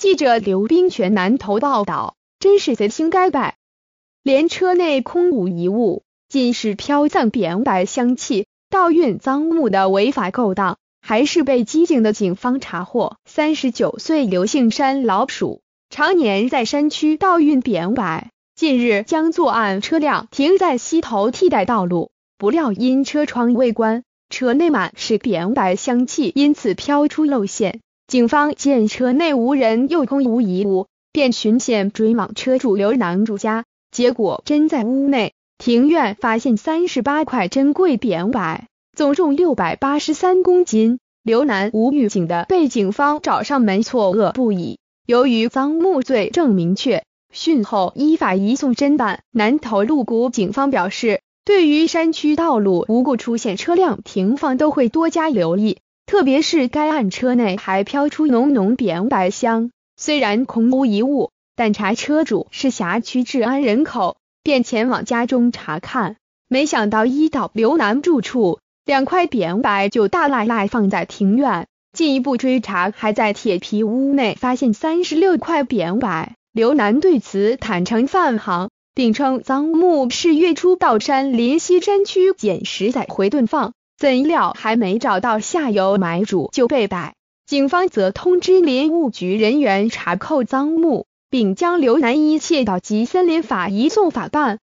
记者刘冰泉南头报道，真是贼心该败，连车内空无一物，尽是飘散扁白香气。盗运赃物的违法勾当，还是被机警的警方查获。三十九岁刘姓山老鼠，常年在山区盗运扁白，近日将作案车辆停在西头替代道路，不料因车窗未关，车内满是扁白香气，因此飘出露馅。警方见车内无人又空无一物，便寻线追往车主刘男住家，结果真在屋内庭院发现三十八块珍贵扁柏，总重六百八十三公斤。刘男无预警的被警方找上门，错愕不已。由于赃物罪证明确，讯后依法移送侦办。南投鹿谷警方表示，对于山区道路无故出现车辆停放，都会多加留意。特别是该案车内还飘出浓浓扁白香，虽然空无一物，但查车主是辖区治安人口，便前往家中查看。没想到一到刘楠住处，两块扁白就大赖赖放在庭院。进一步追查，还在铁皮屋内发现三十六块扁白。刘楠对此坦诚犯行，并称赃物是月初到山林西山区捡拾再回顿放。怎料还没找到下游买主就被逮，警方则通知林务局人员查扣赃物，并将刘南一切到及森林法移送法办。